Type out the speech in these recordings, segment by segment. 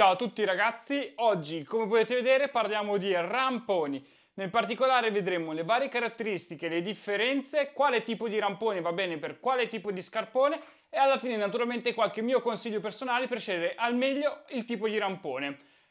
Ciao a tutti ragazzi, oggi come potete vedere parliamo di ramponi. Nel particolare vedremo le varie caratteristiche, le differenze, quale tipo di rampone va bene per quale tipo di scarpone e alla fine naturalmente qualche mio consiglio personale per scegliere al meglio il tipo di rampone.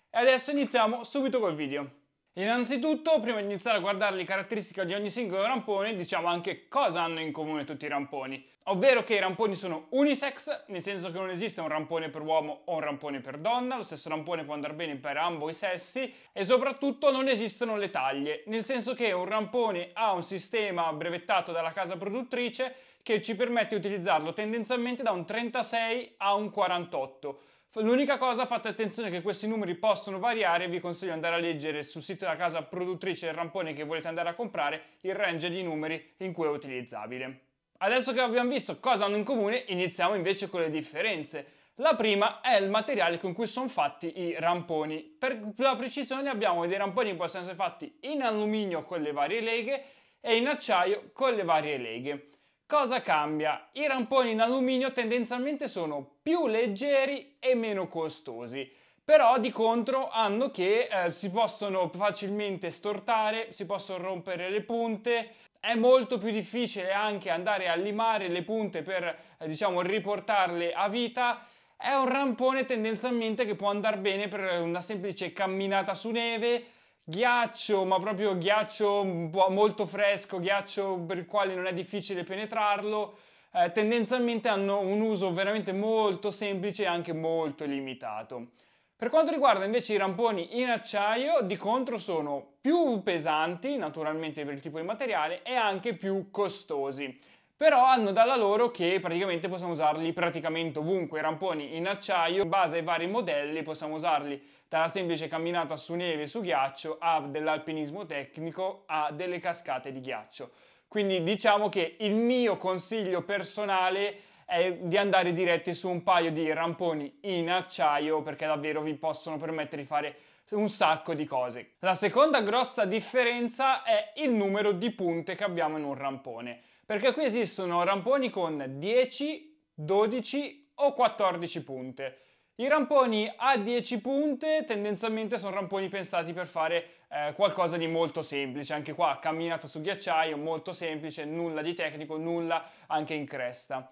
E adesso iniziamo subito col video. Innanzitutto, prima di iniziare a guardare le caratteristiche di ogni singolo rampone, diciamo anche cosa hanno in comune tutti i ramponi. Ovvero che i ramponi sono unisex, nel senso che non esiste un rampone per uomo o un rampone per donna, lo stesso rampone può andare bene per ambo i sessi, e soprattutto non esistono le taglie, nel senso che un rampone ha un sistema brevettato dalla casa produttrice che ci permette di utilizzarlo tendenzialmente da un 36 a un 48 L'unica cosa fate attenzione che questi numeri possono variare, vi consiglio di andare a leggere sul sito della casa produttrice del rampone che volete andare a comprare il range di numeri in cui è utilizzabile. Adesso che abbiamo visto cosa hanno in comune, iniziamo invece con le differenze. La prima è il materiale con cui sono fatti i ramponi. Per la precisione abbiamo dei ramponi che possono essere fatti in alluminio con le varie leghe e in acciaio con le varie leghe. Cosa cambia? I ramponi in alluminio tendenzialmente sono più leggeri e meno costosi, però di contro hanno che eh, si possono facilmente stortare, si possono rompere le punte, è molto più difficile anche andare a limare le punte per eh, diciamo riportarle a vita. È un rampone tendenzialmente che può andare bene per una semplice camminata su neve, ghiaccio, ma proprio ghiaccio molto fresco, ghiaccio per il quale non è difficile penetrarlo, eh, tendenzialmente hanno un uso veramente molto semplice e anche molto limitato. Per quanto riguarda invece i ramponi in acciaio, di contro sono più pesanti, naturalmente per il tipo di materiale, e anche più costosi però hanno dalla loro che praticamente possiamo usarli praticamente ovunque, i ramponi in acciaio, in base ai vari modelli possiamo usarli dalla semplice camminata su neve e su ghiaccio a dell'alpinismo tecnico a delle cascate di ghiaccio. Quindi diciamo che il mio consiglio personale è di andare diretti su un paio di ramponi in acciaio perché davvero vi possono permettere di fare un sacco di cose. La seconda grossa differenza è il numero di punte che abbiamo in un rampone, perché qui esistono ramponi con 10, 12 o 14 punte. I ramponi a 10 punte tendenzialmente sono ramponi pensati per fare eh, qualcosa di molto semplice, anche qua camminata su ghiacciaio, molto semplice, nulla di tecnico, nulla anche in cresta.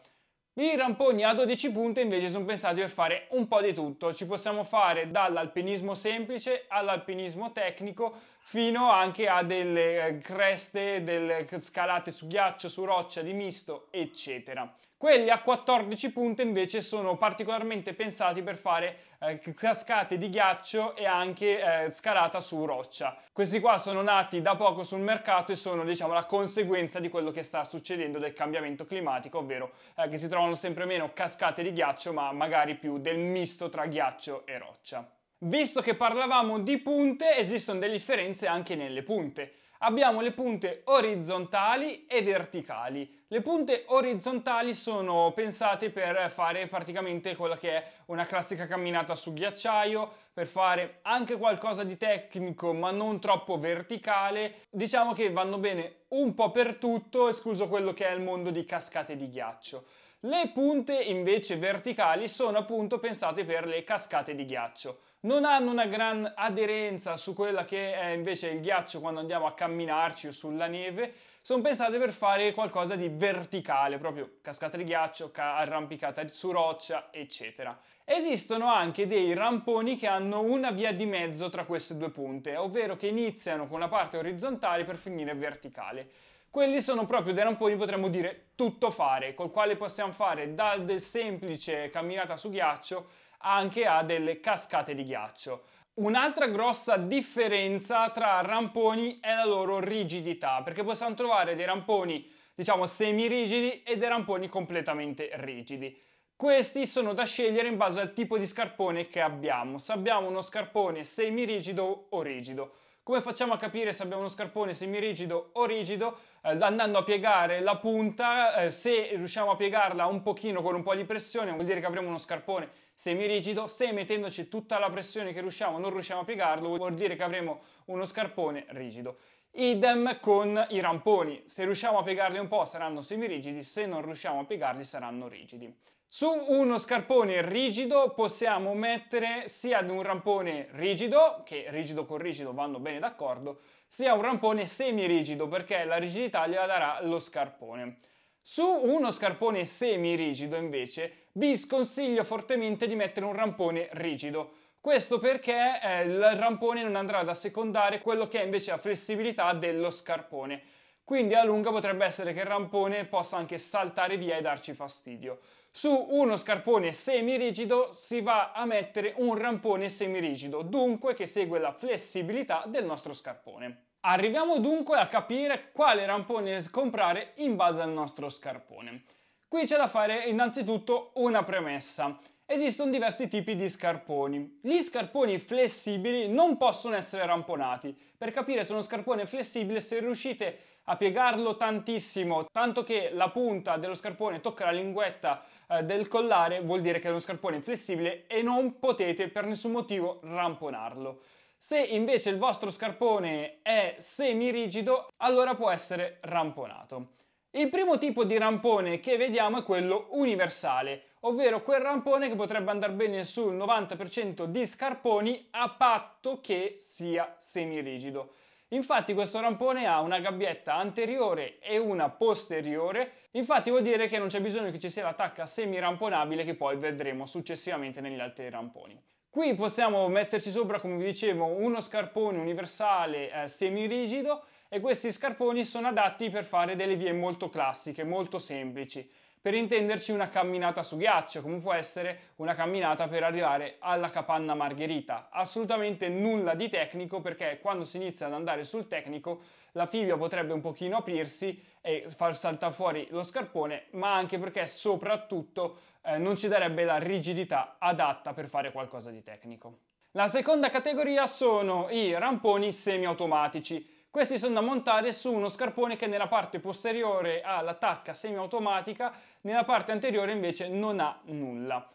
I rampogni a 12 punte invece sono pensati per fare un po' di tutto, ci possiamo fare dall'alpinismo semplice all'alpinismo tecnico fino anche a delle eh, creste, delle scalate su ghiaccio, su roccia, di misto, eccetera. Quelli a 14 punte invece sono particolarmente pensati per fare eh, cascate di ghiaccio e anche eh, scalata su roccia. Questi qua sono nati da poco sul mercato e sono diciamo la conseguenza di quello che sta succedendo del cambiamento climatico, ovvero eh, che si trovano sempre meno cascate di ghiaccio ma magari più del misto tra ghiaccio e roccia. Visto che parlavamo di punte, esistono delle differenze anche nelle punte abbiamo le punte orizzontali e verticali. Le punte orizzontali sono pensate per fare praticamente quella che è una classica camminata su ghiacciaio, per fare anche qualcosa di tecnico ma non troppo verticale. Diciamo che vanno bene un po' per tutto, escluso quello che è il mondo di cascate di ghiaccio. Le punte invece verticali sono appunto pensate per le cascate di ghiaccio non hanno una gran aderenza su quella che è invece il ghiaccio quando andiamo a camminarci o sulla neve, sono pensate per fare qualcosa di verticale, proprio cascata di ghiaccio, arrampicata su roccia, eccetera. Esistono anche dei ramponi che hanno una via di mezzo tra queste due punte, ovvero che iniziano con una parte orizzontale per finire verticale. Quelli sono proprio dei ramponi, potremmo dire, tutto fare, col quale possiamo fare dal semplice camminata su ghiaccio anche a delle cascate di ghiaccio. Un'altra grossa differenza tra ramponi è la loro rigidità, perché possiamo trovare dei ramponi diciamo semi-rigidi e dei ramponi completamente rigidi. Questi sono da scegliere in base al tipo di scarpone che abbiamo, se abbiamo uno scarpone semi-rigido o rigido. Come facciamo a capire se abbiamo uno scarpone semirigido o rigido? Eh, andando a piegare la punta, eh, se riusciamo a piegarla un pochino con un po' di pressione, vuol dire che avremo uno scarpone semirigido, se mettendoci tutta la pressione che riusciamo non riusciamo a piegarlo, vuol dire che avremo uno scarpone rigido. Idem con i ramponi, se riusciamo a piegarli un po' saranno semirigidi, se non riusciamo a piegarli saranno rigidi. Su uno scarpone rigido possiamo mettere sia un rampone rigido, che rigido con rigido vanno bene d'accordo, sia un rampone semirigido perché la rigidità gliela darà lo scarpone. Su uno scarpone semirigido invece vi sconsiglio fortemente di mettere un rampone rigido. Questo perché eh, il rampone non andrà ad assecondare quello che è invece la flessibilità dello scarpone. Quindi a lunga potrebbe essere che il rampone possa anche saltare via e darci fastidio. Su uno scarpone semirigido si va a mettere un rampone semirigido, dunque che segue la flessibilità del nostro scarpone. Arriviamo dunque a capire quale rampone comprare in base al nostro scarpone. Qui c'è da fare innanzitutto una premessa. Esistono diversi tipi di scarponi. Gli scarponi flessibili non possono essere ramponati. Per capire se uno scarpone è flessibile, se riuscite a piegarlo tantissimo, tanto che la punta dello scarpone tocca la linguetta eh, del collare, vuol dire che è uno scarpone flessibile e non potete per nessun motivo ramponarlo. Se invece il vostro scarpone è semirigido, allora può essere ramponato. Il primo tipo di rampone che vediamo è quello universale, ovvero quel rampone che potrebbe andare bene sul 90% di scarponi a patto che sia semirigido. Infatti questo rampone ha una gabbietta anteriore e una posteriore, infatti vuol dire che non c'è bisogno che ci sia la tacca semiramponabile che poi vedremo successivamente negli altri ramponi. Qui possiamo metterci sopra, come vi dicevo, uno scarpone universale eh, semirigido e questi scarponi sono adatti per fare delle vie molto classiche, molto semplici. Per intenderci una camminata su ghiaccio, come può essere una camminata per arrivare alla capanna Margherita. Assolutamente nulla di tecnico perché quando si inizia ad andare sul tecnico la fibbia potrebbe un pochino aprirsi e far saltare fuori lo scarpone, ma anche perché soprattutto eh, non ci darebbe la rigidità adatta per fare qualcosa di tecnico. La seconda categoria sono i ramponi semiautomatici questi sono da montare su uno scarpone che nella parte posteriore ha la tacca semiautomatica, nella parte anteriore invece non ha nulla.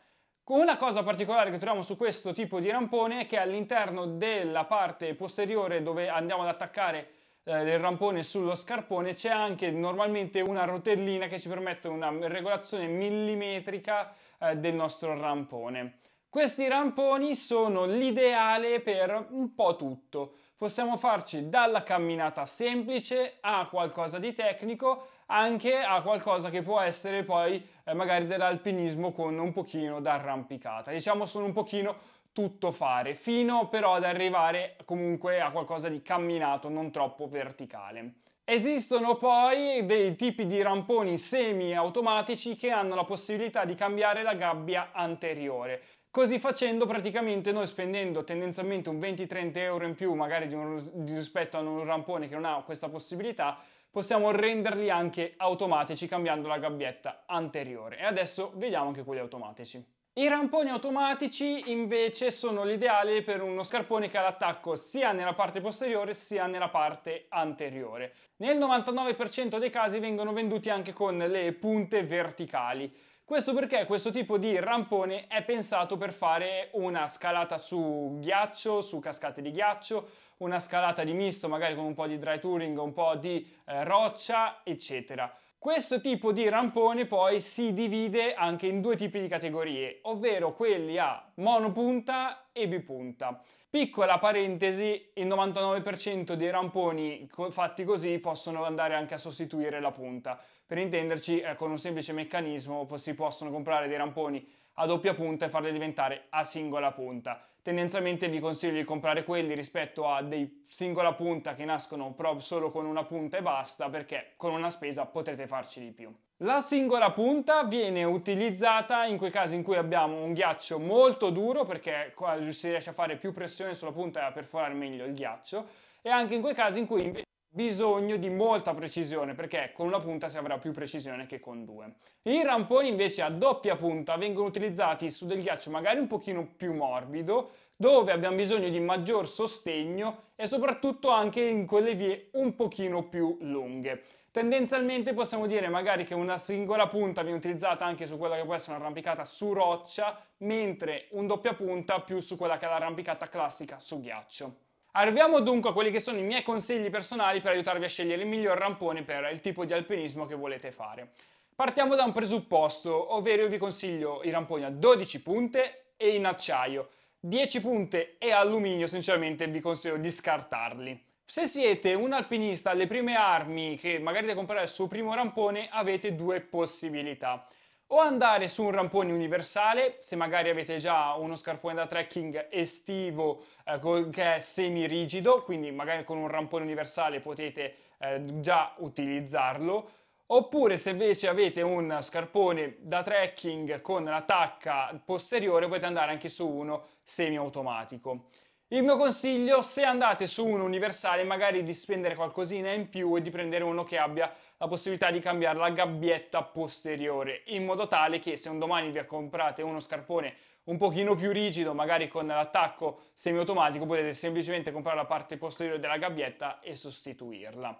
Una cosa particolare che troviamo su questo tipo di rampone è che all'interno della parte posteriore dove andiamo ad attaccare eh, il rampone sullo scarpone c'è anche normalmente una rotellina che ci permette una regolazione millimetrica eh, del nostro rampone. Questi ramponi sono l'ideale per un po' tutto possiamo farci dalla camminata semplice a qualcosa di tecnico anche a qualcosa che può essere poi eh, magari dell'alpinismo con un pochino d'arrampicata. Diciamo sono un pochino tutto fare, fino però ad arrivare comunque a qualcosa di camminato non troppo verticale. Esistono poi dei tipi di ramponi semi-automatici che hanno la possibilità di cambiare la gabbia anteriore Così facendo praticamente noi spendendo tendenzialmente un 20-30 euro in più magari di, un, di rispetto a un rampone che non ha questa possibilità, possiamo renderli anche automatici cambiando la gabbietta anteriore. E adesso vediamo anche quelli automatici. I ramponi automatici invece sono l'ideale per uno scarpone che ha l'attacco sia nella parte posteriore sia nella parte anteriore. Nel 99% dei casi vengono venduti anche con le punte verticali. Questo perché questo tipo di rampone è pensato per fare una scalata su ghiaccio, su cascate di ghiaccio, una scalata di misto, magari con un po' di dry touring, un po' di eh, roccia, eccetera. Questo tipo di rampone poi si divide anche in due tipi di categorie, ovvero quelli a monopunta e bipunta. Piccola parentesi, il 99% dei ramponi fatti così possono andare anche a sostituire la punta. Per intenderci, eh, con un semplice meccanismo si possono comprare dei ramponi a doppia punta e farli diventare a singola punta. Tendenzialmente vi consiglio di comprare quelli rispetto a dei singola punta che nascono proprio solo con una punta e basta, perché con una spesa potrete farci di più. La singola punta viene utilizzata in quei casi in cui abbiamo un ghiaccio molto duro perché si riesce a fare più pressione sulla punta e a perforare meglio il ghiaccio e anche in quei casi in cui invece bisogno di molta precisione perché con una punta si avrà più precisione che con due. I ramponi invece a doppia punta vengono utilizzati su del ghiaccio magari un pochino più morbido dove abbiamo bisogno di maggior sostegno e soprattutto anche in quelle vie un pochino più lunghe. Tendenzialmente possiamo dire magari che una singola punta viene utilizzata anche su quella che può essere un'arrampicata su roccia, mentre un doppia punta più su quella che è l'arrampicata classica su ghiaccio. Arriviamo dunque a quelli che sono i miei consigli personali per aiutarvi a scegliere il miglior rampone per il tipo di alpinismo che volete fare. Partiamo da un presupposto, ovvero io vi consiglio i ramponi a 12 punte e in acciaio. 10 punte e alluminio sinceramente vi consiglio di scartarli. Se siete un alpinista alle prime armi che magari deve comprare il suo primo rampone avete due possibilità o andare su un rampone universale, se magari avete già uno scarpone da trekking estivo eh, che è semi-rigido, quindi magari con un rampone universale potete eh, già utilizzarlo, oppure se invece avete un scarpone da trekking con la tacca posteriore potete andare anche su uno semi-automatico. Il mio consiglio, se andate su un universale, magari di spendere qualcosina in più e di prendere uno che abbia la possibilità di cambiare la gabbietta posteriore, in modo tale che se un domani vi comprate uno scarpone un pochino più rigido, magari con l'attacco semiautomatico, potete semplicemente comprare la parte posteriore della gabbietta e sostituirla.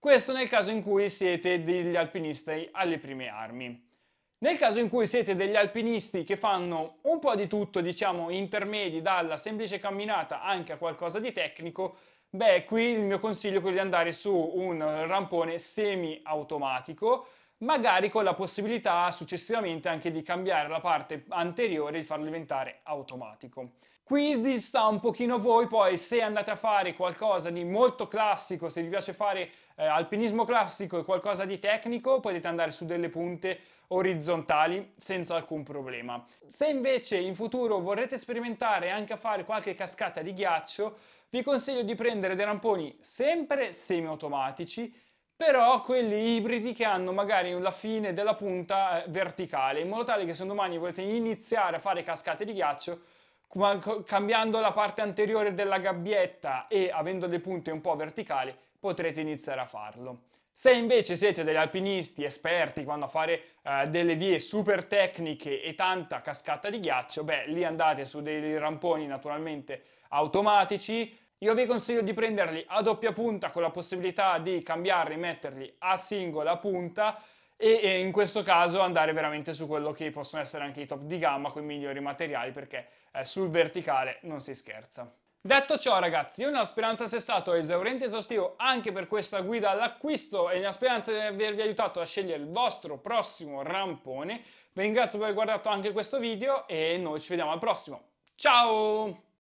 Questo nel caso in cui siete degli alpinisti alle prime armi. Nel caso in cui siete degli alpinisti che fanno un po' di tutto, diciamo intermedi dalla semplice camminata anche a qualcosa di tecnico, beh, qui il mio consiglio è quello di andare su un rampone semi-automatico, magari con la possibilità successivamente anche di cambiare la parte anteriore e farlo diventare automatico. Quindi sta un pochino a voi, poi se andate a fare qualcosa di molto classico, se vi piace fare eh, alpinismo classico e qualcosa di tecnico, potete andare su delle punte orizzontali senza alcun problema. Se invece in futuro vorrete sperimentare anche a fare qualche cascata di ghiaccio, vi consiglio di prendere dei ramponi sempre semiautomatici, però quelli ibridi che hanno magari la fine della punta eh, verticale, in modo tale che se domani volete iniziare a fare cascate di ghiaccio, cambiando la parte anteriore della gabbietta e avendo le punte un po' verticali potrete iniziare a farlo. Se invece siete degli alpinisti esperti quando fare eh, delle vie super tecniche e tanta cascata di ghiaccio, beh, lì andate su dei ramponi naturalmente automatici. Io vi consiglio di prenderli a doppia punta con la possibilità di cambiarli, metterli a singola punta e, e in questo caso andare veramente su quello che possono essere anche i top di gamma con i migliori materiali perché eh, sul verticale non si scherza. Detto ciò ragazzi, io nella speranza sia stato esauriente e esaustivo anche per questa guida all'acquisto e nella speranza di avervi aiutato a scegliere il vostro prossimo rampone. Vi ringrazio per aver guardato anche questo video e noi ci vediamo al prossimo. Ciao!